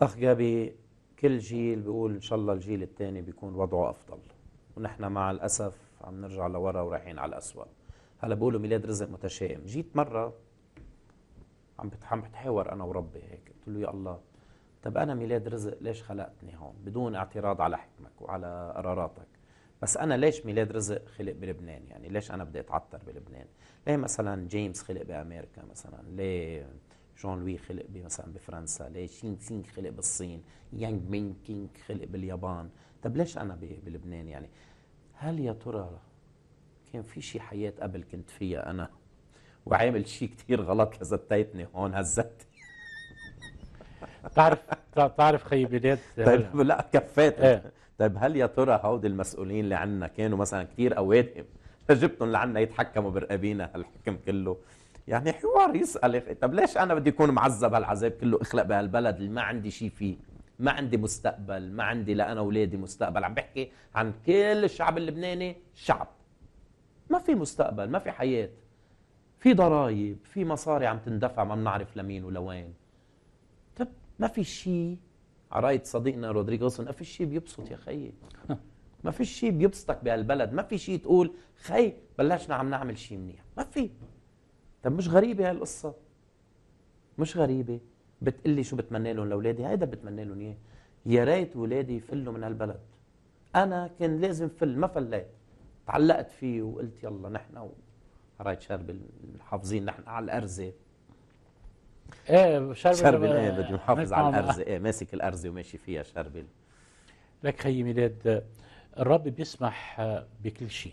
S2: اخ جابي كل جيل بيقول ان شاء الله الجيل الثاني بيكون وضعه افضل ونحن مع الاسف عم نرجع لورا ورايحين على الاسوأ هلا بقولوا ميلاد رزق متشائم جيت مره عم بتحاور انا وربي هيك قلت له يا الله طب انا ميلاد رزق ليش خلقتني هون بدون اعتراض على حكمك وعلى قراراتك بس انا ليش ميلاد رزق خلق بلبنان يعني ليش انا بدي أتعطر بلبنان ليه مثلا جيمس خلق بامريكا مثلا ليه جون لوي خلق مثلا بفرنسا ليه شين سينغ خلق بالصين يانغ مين كينغ خلق باليابان طب ليش انا بلبنان يعني هل يا ترى كان في شي حياة قبل كنت فيها أنا وعامل شي كتير غلط لزتيتني هون هزت بتعرف بتعرف خيي بلاد طيب لا كفيت ايه. طيب هل يا ترى هودي المسؤولين اللي عنا كانوا مثلا كتير اوادم جبتهم لعنا يتحكموا برقابينا هالحكم كله يعني حوار يسال اخي طب ليش انا بدي اكون معذب هالعذاب كله اخلق بهالبلد اللي ما عندي شيء فيه ما عندي مستقبل ما عندي لا انا اولادي مستقبل عم بحكي عن كل الشعب اللبناني شعب ما في مستقبل ما في حياة في ضرائب في مصاري عم تندفع ما بنعرف لمين ولوين طب ما في شيء عراية صديقنا رودريغو ما في شيء بيبسط يا خيي ما في شيء بيبسطك بهالبلد ما في شيء تقول خي بلشنا عم نعمل شيء منيح ما في طب مش غريبة هالقصة مش غريبة بتقلي شو بتمنى لهم لاولادي هيدا بتمنى لهم اياه يا ريت ولادي يفلوا من هالبلد انا كان لازم فل ما فليت تعلقت فيه وقلت يلا نحن ورايت شربل محافظين نحن على الارزه
S1: ايه شربل شربل ايه بدي محافظ على الارزه
S2: ايه ماسك الارزه وماشي فيها شربل
S1: لك خيي ميلاد الرب بيسمح بكل شيء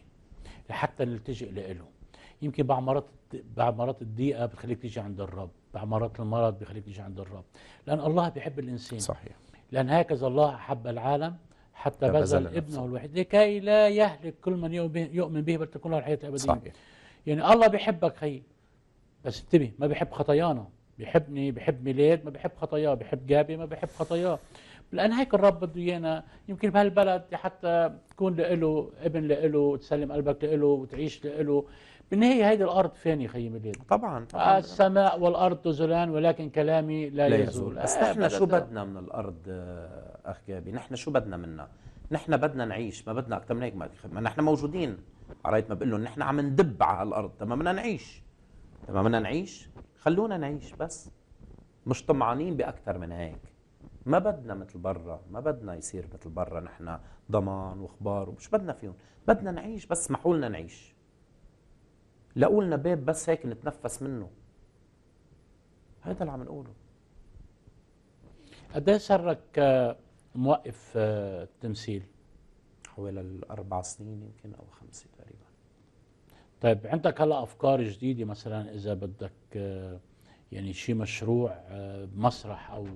S1: لحتى نلتجئ له يمكن بعض مرات بعض مرات الضيقه بتخليك تيجي عند الرب مرات المرض بيخليك تيجي عند الرب لان الله بيحب الانسان صحيح لان هكذا الله احب العالم حتى بذل ابنه الوحيد لكي لا يهلك كل من يؤمن به بل تكون له الحياة الأبدية صحيح. يعني الله بيحبك خي بس انتبه ما بيحب خطايانا بيحبني بيحب ميلاد ما بيحب خطاياه بيحب جابي ما بيحب خطاياه لان هيك الرب بده ايانا يمكن بهالبلد حتى تكون له ابن له تسلم قلبك له وتعيش له بالنهايه هذه الأرض فين يخيم اليد طبعا, طبعا السماء والأرض تزولان ولكن كلامي لا, لا يزول بس نحن شو بدنا
S2: من الأرض آه، أخ جابي نحن شو بدنا منها نحن بدنا نعيش ما بدنا أكثر من هيك ما نحن موجودين عرفت ما بقول لهم نحن عم ندب على هالأرض تمام بدنا نعيش تمام بدنا نعيش خلونا نعيش بس مش طمعانين بأكثر من هيك ما بدنا مثل برا ما بدنا يصير مثل برا نحن ضمان واخبار ومش بدنا فيهم بدنا نعيش بس اسمحوا لنا نعيش لقولنا باب بس هيك نتنفس منه هذا اللي عم نقوله
S1: قد ايه سرك آه، موقف آه، التمثيل؟ حوالي الاربع سنين يمكن او خمسه تقريبا طيب عندك هلا افكار جديده مثلا اذا بدك آه، يعني شيء مشروع مسرح او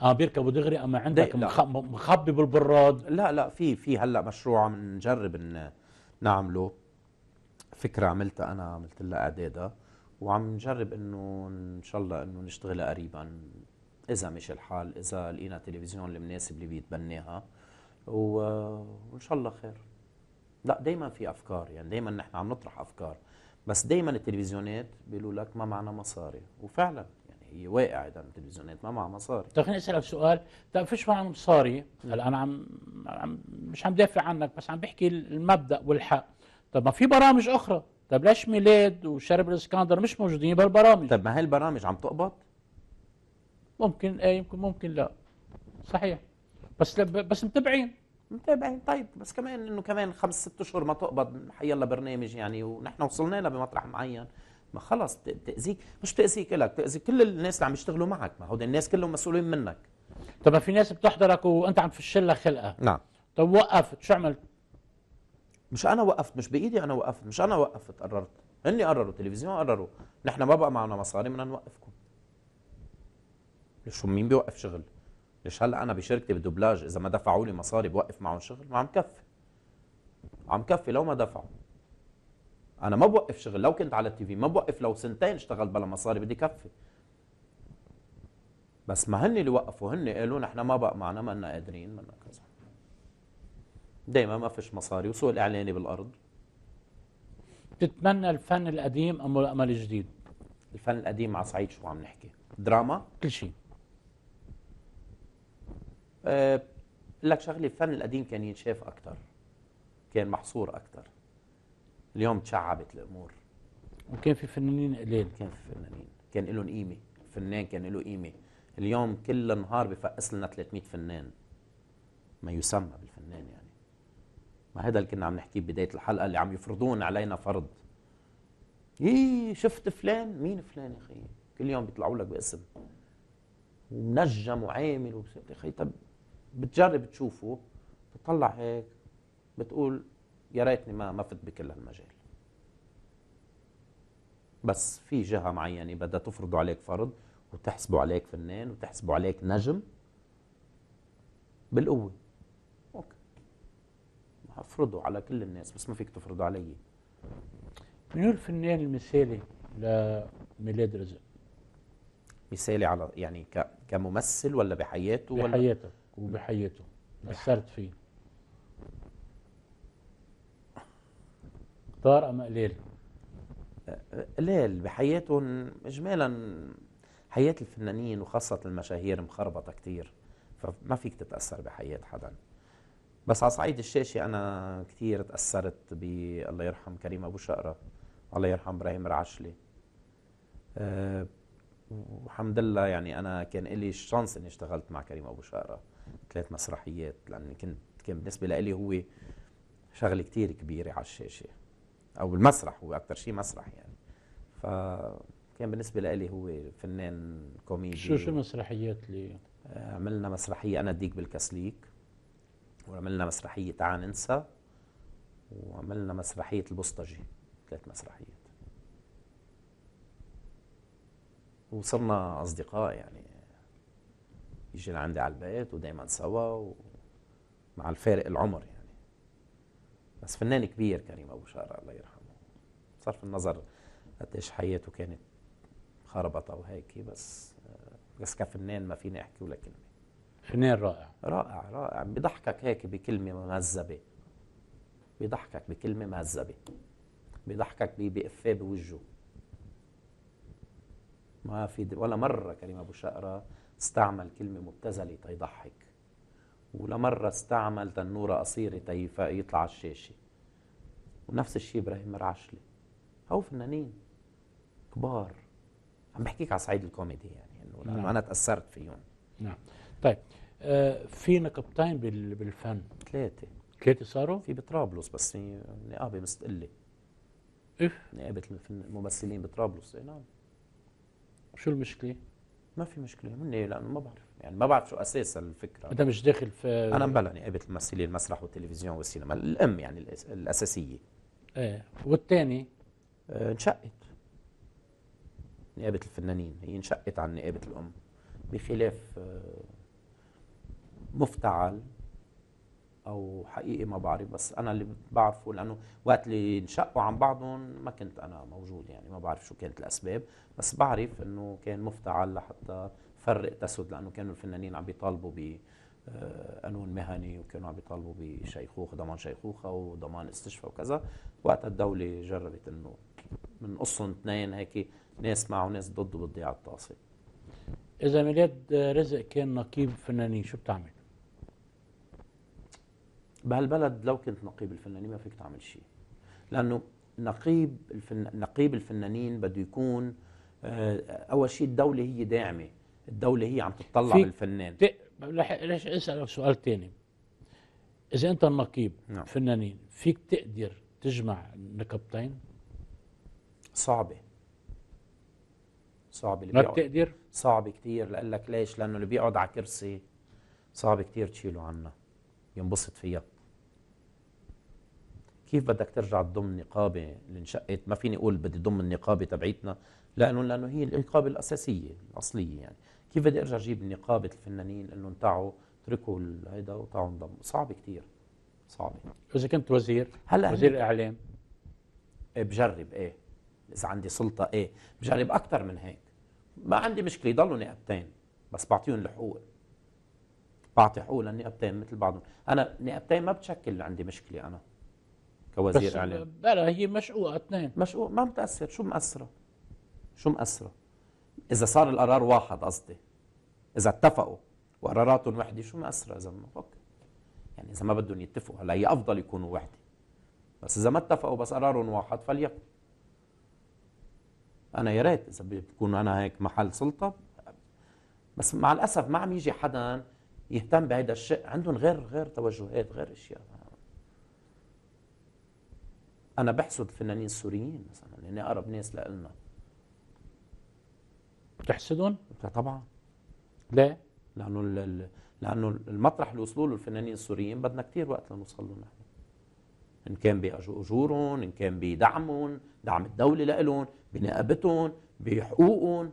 S2: اه بيركبوا دغري اما عندك مخبي بالبراد لا لا في في هلا مشروع عم نجرب نعمله فكره عملتها انا عملت لها اعدادها وعم نجرب انه ان شاء الله انه نشتغلها قريبا اذا مش الحال اذا لقينا تلفزيون المناسب اللي بيتبناها وان شاء الله خير لا دائما في افكار يعني دائما نحن عم نطرح افكار بس دائما التلفزيونات بيقولوا لك ما معنا مصاري وفعلا يعني هي واقعة عدم التلفزيونات ما معها مصاري طيب خليني اسالك سؤال طيب فيش معنا مصاري
S1: هلا انا عم, عم مش عم دافع عنك بس عم بحكي المبدا والحق طب ما في برامج اخرى طب ليش ميلاد وشرب الاسكندر مش موجودين بالبرامج طب ما هاي البرامج
S2: عم تقبض ممكن ايه يمكن ممكن لا صحيح بس لب بس متابعين متابعين طيب بس كمان انه كمان خمس ست اشهر ما تقبض حي الله برنامج يعني ونحن وصلنا له بمطرح معين ما خلص بتاذيك مش بتاذيك لك بتاذي كل الناس اللي عم يشتغلوا معك ما هودي الناس كلهم مسؤولين منك طب ما في ناس بتحضرك وانت عم تفشل لها خلقه نعم طب وقفت شو عملت مش انا وقفت مش بايدي انا وقفت مش انا وقفت قررت اني قرروا التلفزيون قرروا نحن ما بقى معنا مصاري بدنا نوقفكم ليش مين بيوقف شغل ليش هلا انا بشركتي بالدوبلاج اذا ما دفعوا لي مصاري بوقف معهم شغل ما عم كفي عم كفي لو ما دفعوا انا ما بوقف شغل لو كنت على التي في ما بوقف لو سنتين اشتغلت بلا مصاري بدي كفي بس ما هن اللي وقفوا هن قالوا نحن ما بقى معنا ما قادرين ما كذا دايما ما فيش مصاري وسوق الاعلاني بالارض بتتمنى الفن القديم ام الامل الجديد الفن القديم على صعيد شو عم نحكي دراما كل شيء أه لك شغله الفن القديم كان ينشاف اكثر كان محصور اكثر اليوم تشعبت الامور
S1: وكان في فنانين قليل كان في فنانين
S2: كان لهم قيمه فنان كان له قيمه اليوم كل نهار بفقس لنا 300 فنان ما يسمى بالفنان يعني ما هذا اللي كنا عم نحكيه ببداية الحلقه اللي عم يفرضون علينا فرض ايه شفت فلان مين فلان يا اخي كل يوم بيطلعوا لك باسم ومنجم وعامل يا اخي طب بتجرب تشوفه بتطلع هيك بتقول يا ريتني ما ما فت بكل هالمجال بس في جهة معينة بدها تفرضوا عليك فرض وتحسبوا عليك فنان وتحسبوا عليك نجم بالقوة افرضه على كل الناس بس ما فيك تفرضه علي
S1: من الفنان المثالي
S2: لميلاد رزق مثالي على يعني كممثل ولا بحياته ولا بحياتك وبحياته اثرت فيه كتار ام قليل؟ قليل بحياتهم اجمالا حياه الفنانين وخاصه المشاهير مخربطه كثير فما فيك تتاثر بحياه حدا بس على صعيد الشاشه انا كثير تاثرت ب الله يرحم كريم ابو شقره الله يرحم ابراهيم رعشلي أه والحمد لله يعني انا كان لي الشانس اني اشتغلت مع كريم ابو شقره ثلاث مسرحيات لان كنت كان بالنسبه لإلي هو شغله كثير كبيره على الشاشه او المسرح هو اكثر شيء مسرح يعني فكان بالنسبه لإلي هو فنان كوميدي شو شو
S1: مسرحيات اللي
S2: أه، عملنا مسرحيه انا ديك بالكسليك وعملنا مسرحية تعال ننسى وعملنا مسرحية البسطجي ثلاث مسرحيات وصرنا أصدقاء يعني يجي لعندي على البيت ودائما سوا مع الفارق العمر يعني بس فنان كبير كريم أبو شارع الله يرحمه بصرف النظر قديش حياته كانت خربطة وهيك بس بس كفنان ما فيني أحكي ولا كلمة
S1: فنان رائع رائع
S2: رائع بيضحكك هيك بكلمه مهذبه بيضحكك بكلمه مهذبه بيضحكك بإفيه بوجهه ما في ولا مره كريم ابو شقره استعمل كلمه مبتذله تيضحك ولا مره استعمل تنوره قصيره يطلع على الشاشه ونفس الشيء ابراهيم مرعشلي هو فنانين كبار عم بحكيك على صعيد الكوميدي يعني انه نعم. انا تاثرت فيهم نعم
S1: طيب آه، في نقطتين
S2: بالفن ثلاثه ثلاثه صاروا؟ في بطرابلس بس نقابه مستقله اف نقابه الممثلين بطرابلس اي نعم شو المشكله؟ ما في مشكله مني لانه ما بعرف يعني ما بعرف شو اساس الفكره انت مش داخل في انا مبلا نقابه الممثلين المسرح والتلفزيون والسينما الام يعني الاساسيه
S1: ايه والثاني؟ آه،
S2: انشقت نقابه الفنانين هي انشقت عن نقابه الام بخلاف آه، مفتعل او حقيقي ما بعرف بس انا اللي بعرفه لانه وقت اللي انشقوا عن بعضهم ما كنت انا موجود يعني ما بعرف شو كانت الاسباب بس بعرف انه كان مفتعل لحتى فرق تسد لانه كانوا الفنانين عم بيطالبوا ب آه، قانون مهني وكانوا عم بيطالبوا بشيخوخه ضمان شيخوخه وضمان استشفاء وكذا وقتها الدوله جربت انه من قصهم اثنين هيك ناس معه وناس ضده بتضيع الطاسه
S1: اذا ميلاد رزق كان نقيب فنانين شو بتعمل؟
S2: بهالبلد لو كنت نقيب الفنانين ما فيك تعمل شيء لانه نقيب الفن... نقيب الفنانين بده يكون آه، اول شيء الدوله هي داعمه الدوله هي عم تطلع بالفنان ت...
S1: ليش اسالك سؤال ثاني اذا انت النقيب نعم. فنانين فيك تقدر تجمع نقابتين صعبه
S2: صعبه اللي ما بتقدر صعب كثير لقلك ليش لانه اللي بيقعد على كرسي صعب كثير تشيله عنا ينبسط فيها كيف بدك ترجع تضم نقابه اللي انشقت ما فيني اقول بدي ضم النقابه تبعيتنا لانه لانه هي النقابه الاساسيه الاصليه يعني كيف بدي ارجع اجيب نقابه الفنانين أنه تعوا اتركوا هيدا وتعوا انضموا صعب كثير صعب اذا كنت وزير هلا وزير الاعلام إيه، بجرب ايه اذا عندي سلطه ايه بجرب اكثر من هيك ما عندي مشكله يضلوا نقابتين بس بعطيهم الحقوق بعطي حقوق للنقابتين مثل بعضهم انا نقابتين ما بتشكل عندي مشكله انا كوزير اعلام لا هي مشقوقه اثنين مشقوقه ما بتاثر شو مأثره شو مأثره اذا صار القرار واحد قصدي اذا اتفقوا وقراراتهم وحده شو مأثره اذا أوكي يعني اذا ما بدهم يتفقوا هلا هي افضل يكونوا وحده بس اذا ما اتفقوا بس قرارهم واحد فليكن انا يا ريت اذا بكون انا هيك محل سلطه بس مع الاسف ما عم يجي حدا يهتم بهيدا الشيء عندهم غير غير توجهات غير اشياء انا بحسد الفنانين السوريين مثلا لان يعني اقرب ناس لنا
S1: بتحسدهم؟ طبعا
S2: ليه؟ لانه ال لانه المطرح اللي وصلوا له الفنانين السوريين بدنا كثير وقت لنوصل له نحن ان كان باجورهم ان كان بدعمهم دعم الدوله لهم بنقابتهم بحقوقهم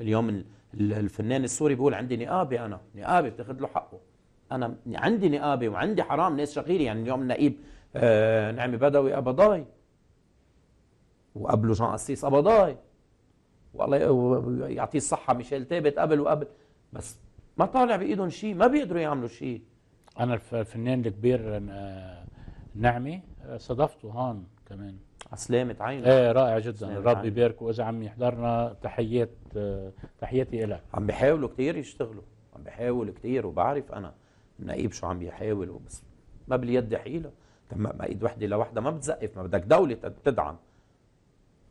S2: اليوم الفنان السوري بيقول عندي نقابه انا نقابه بتاخذ له حقه انا عندي نقابه وعندي حرام ناس شغيلي يعني اليوم النقيب آه نعمي بدوي ابضاي وقبله جان قسيس ابضاي والله يعطيه الصحه ميشيل ثابت قبل وقبل بس ما طالع بايدهم شيء ما بيقدروا يعملوا شيء انا الفنان الكبير
S1: آه، نعمي آه، صادفته هون
S2: كمان عسلامة عينه ايه رائع جدا الرب يباركه
S1: واذا عم يحضرنا تحيات آه،
S2: تحياتي لك عم بيحاولوا كثير يشتغلوا عم بيحاولوا كثير وبعرف انا النقيب شو عم يحاول وبس ما باليد حيله طب ما ايد وحده لوحدها ما بتزقف ما بدك دوله تدعم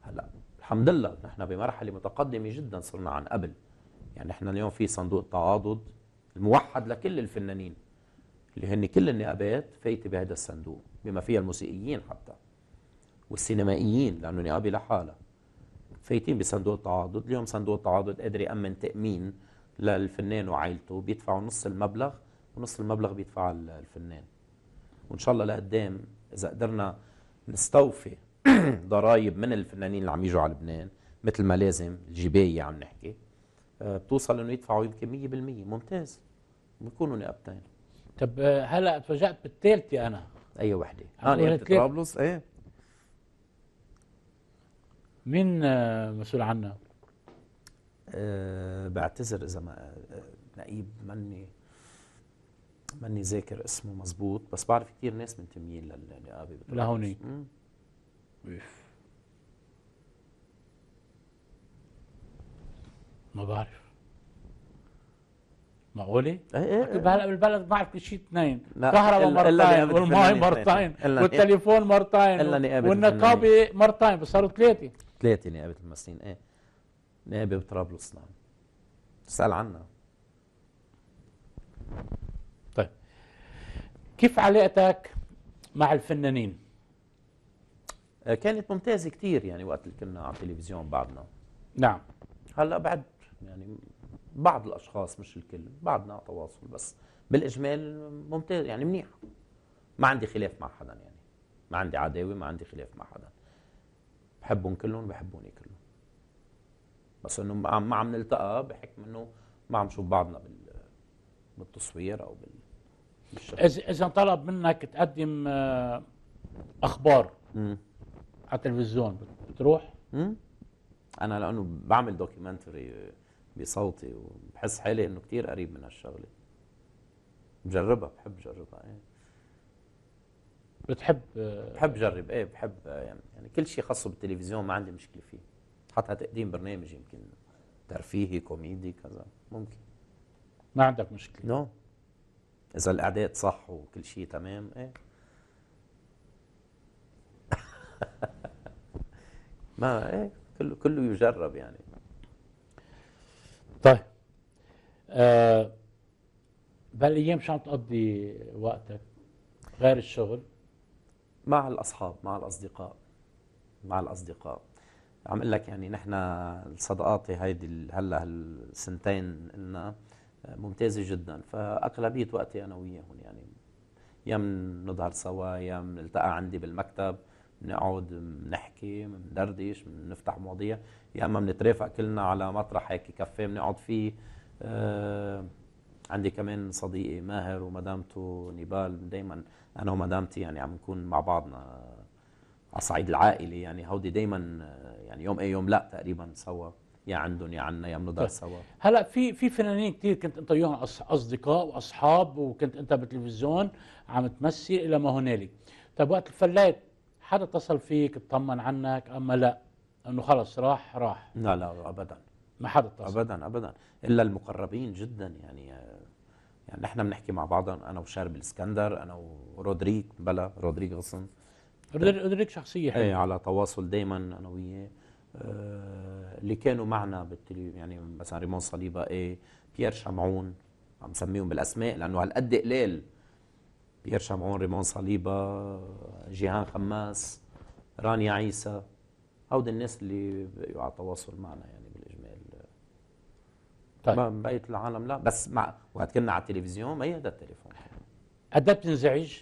S2: هلا الحمد لله نحن بمرحله متقدمه جدا صرنا عن قبل يعني نحن اليوم في صندوق تعاضد الموحد لكل الفنانين اللي هن كل النقابات فايته بهذا الصندوق بما فيها الموسيقيين حتى والسينمائيين لانه نقابه لحالها فايتين بصندوق تعاضد اليوم صندوق تعاضد قادر يامن تامين للفنان وعائلته بيدفعوا نص المبلغ ونص المبلغ بيدفعه الفنان وان شاء الله لقدام اذا قدرنا نستوفي ضرائب من الفنانين اللي عم يجوا على لبنان مثل ما لازم الجبايه عم نحكي آه، بتوصل انه يدفعوا يمكن 100% ممتاز بيكونوا نقابتين طب آه، هلا تفاجات بالثالثه انا اي وحده انا قلت طرابلس ايه مين آه، مسؤول عنها؟ أه بعتذر اذا ما نقيب مني ماني ذاكر اسمه مزبوط بس بعرف كثير ناس منتميين للنقابه لهونيك
S1: ما بعرف معقولة؟ ايه ايه, إيه. بهلا بالبلد بعرف كل شيء اثنين كهرباء مرتين والماء مرتين والتليفون مرتين والنقابة مرتين بس صاروا ثلاثة
S2: ثلاثة نقابة الممثلين ايه نقابة بطرابلس نعم اسأل عنها
S1: كيف علاقتك
S2: مع الفنانين؟ آه، كانت ممتازة كثير يعني وقت اللي كنا على التلفزيون بعضنا نعم هلا بعد يعني بعض الاشخاص مش الكل بعضنا على تواصل بس بالاجمال ممتاز يعني منيح ما عندي خلاف مع حدا يعني ما عندي عداوه ما عندي خلاف مع حدا بحبهم كلهم بحبوني كلهم بس انه ما عم نلتقى بحكم انه ما عم نشوف بعضنا بالتصوير او بال
S1: اذا طلب منك تقدم آه، اخبار مم. على التلفزيون بتروح؟ مم.
S2: انا لانه بعمل دوكيومنتري آه، بصوتي وبحس حالي انه كثير قريب من هالشغله بجربها بحب جربها ايه بتحب آه، بحب جرب ايه بحب يعني, يعني كل شيء خاصه بالتلفزيون ما عندي مشكله فيه حتى تقديم برنامج يمكن ترفيهي كوميدي كذا
S1: ممكن ما عندك مشكله نو no.
S2: اذا الاعداد صح وكل شيء تمام ايه ما ايه كله كله يجرب يعني طيب آه بهالايام شو عم تقضي وقتك غير الشغل؟ مع الاصحاب مع الاصدقاء مع الاصدقاء عم اقول لك يعني نحن الصداقات هيدي هلا هالسنتين قلنا ممتازه جدا فاغلبيه وقتي انا وياهم يعني يا بنظهر سوا يا بنلتقى عندي بالمكتب بنقعد بنحكي بندردش بنفتح مواضيع يا اما بنترافق كلنا على مطرح هيك كافيه بنقعد فيه آه عندي كمان صديقي ماهر ومدامته نيبال دائما انا ومدامتي يعني عم نكون مع بعضنا على الصعيد العائلي يعني هودي دائما آه، يعني يوم اي يوم لا تقريبا سوا يا عندهم يا عنا يا بنضل طيب. سوا
S1: هلا في في فنانين كثير كنت انت وياهم اصدقاء واصحاب وكنت انت بالتلفزيون عم تمثل الى ما هنالك طيب وقت الفلات حدا اتصل فيك اطمن عنك اما لا انه خلص راح راح
S2: لا لا ابدا ما حدا اتصل ابدا ابدا الا المقربين جدا يعني يعني نحن بنحكي مع بعض انا وشارب الاسكندر انا ورودريك بلا رودريك غصن رودريك شخصيه حلوه ايه على تواصل دائما انا وياه آه، اللي كانوا معنا بالتلي يعني مثلا ريمون صليبا ايه بيير شمعون عم سميهم بالاسماء لانه هالقد قليل بيير شمعون ريمون صليبا جيهان خماس رانيا عيسى هودي الناس اللي بقوا على تواصل معنا يعني بالاجمال طيب بقيت العالم لا بس مع وقت كنا على التلفزيون ما هي هذا التليفون قد بتنزعج؟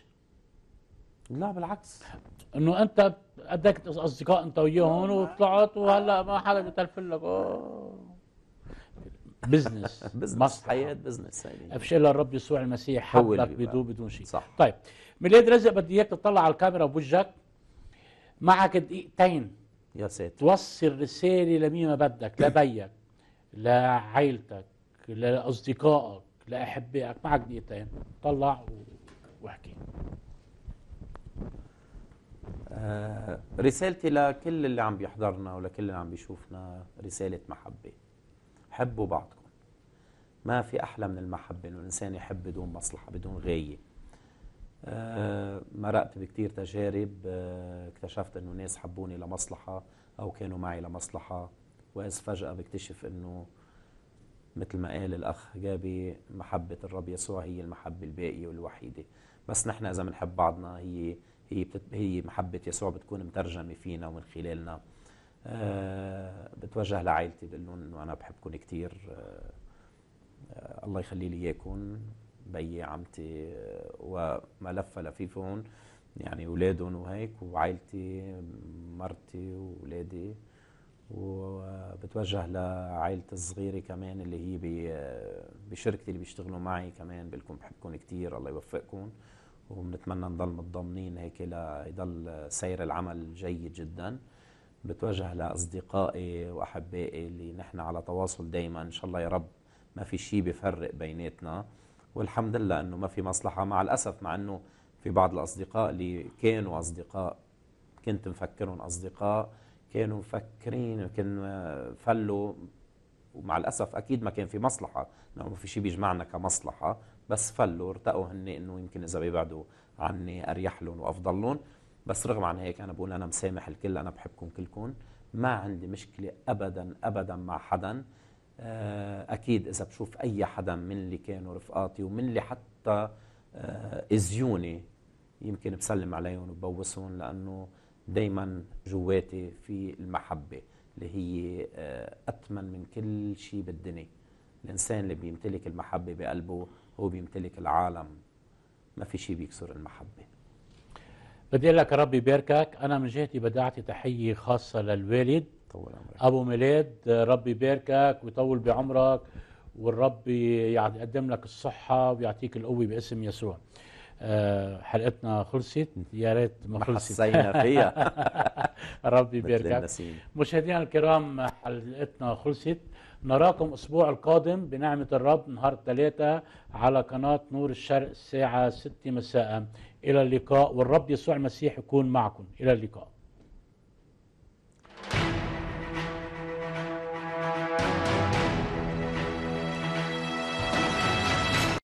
S1: لا بالعكس انه انت قدك اصدقاء انت وياهم وطلعت وهلا ما حدا بتلفن لك بزنس بزنس حياه بزنس ابشر لها الرب يسوع المسيح حولك بدون بدون شيء صح طيب ميلاد رزق بدي اياك تطلع على الكاميرا بوجهك معك دقيقتين يا ساتر توصل رساله لمين ما بدك لبيك لعائلتك لاصدقائك لاحبائك معك دقيقتين طلع واحكي
S2: آه، رسالتي لكل اللي عم بيحضرنا ولكل اللي عم بيشوفنا رسالة محبة حبوا بعضكم ما في أحلى من المحبة إنه الإنسان يحب بدون مصلحة بدون غاية آه، مرقت بكتير تجارب آه، اكتشفت إنه ناس حبوني لمصلحة أو كانوا معي لمصلحة وإذ فجأة بكتشف إنه مثل ما قال الأخ جابي محبة الرب يسوع هي المحبة الباقية والوحيدة بس نحن إذا بنحب بعضنا هي هي هي محبة يسوع بتكون مترجمة فينا ومن خلالنا أه بتوجه لعائلتي بقول لهم انه انا بحبكم كثير أه الله يخلي لي اياكم بيي عمتي آه، وما لف لفيفهم يعني اولادهم وهيك وعائلتي مرتي واولادي وبتوجه لعائلتي الصغيره كمان اللي هي آه، بشركتي اللي بيشتغلوا معي كمان بقول لكم بحبكم كثير الله يوفقكم وبنتمنى نضل متضامنين هيك ليضل سير العمل جيد جدا بتوجه لاصدقائي واحبائي اللي نحن على تواصل دائما ان شاء الله يا رب ما في شيء بفرق بيناتنا والحمد لله انه ما في مصلحه مع الاسف مع انه في بعض الاصدقاء اللي كانوا اصدقاء كنت مفكرهم اصدقاء كانوا مفكرين كانوا فلوا ومع الاسف اكيد ما كان في مصلحه لانه ما في شيء بيجمعنا كمصلحه بس فلوا ارتقوا هن انه يمكن اذا بيبعدوا عني اريح لهم وافضل لهم بس رغم عن هيك انا بقول انا مسامح الكل انا بحبكم كلكم ما عندي مشكله ابدا ابدا مع حدا آه، اكيد اذا بشوف اي حدا من اللي كانوا رفقاتي ومن اللي حتى ازيوني آه، يمكن بسلم عليهم وببوسهم لانه دائما جواتي في المحبه اللي هي آه، أتمن من كل شيء بالدنيا الإنسان اللي بيمتلك المحبة بقلبه هو بيمتلك العالم ما في شيء بيكسر المحبة
S1: بدي لك ربي يباركك أنا من جهتي بدي أعطي تحية خاصة للوالد طول عمرك أبو ميلاد ربي يباركك ويطول بعمرك والرب يقدم لك الصحة ويعطيك القوة باسم يسوع آه، حلقتنا خلصت يا ريت ما خلصت حسينا فيها ربي يباركك مشاهدينا الكرام حلقتنا خلصت نراكم الاسبوع القادم بنعمه الرب نهار الثلاثاء على قناه نور الشرق الساعه 6 مساء الى اللقاء والرب يسوع المسيح يكون معكم الى اللقاء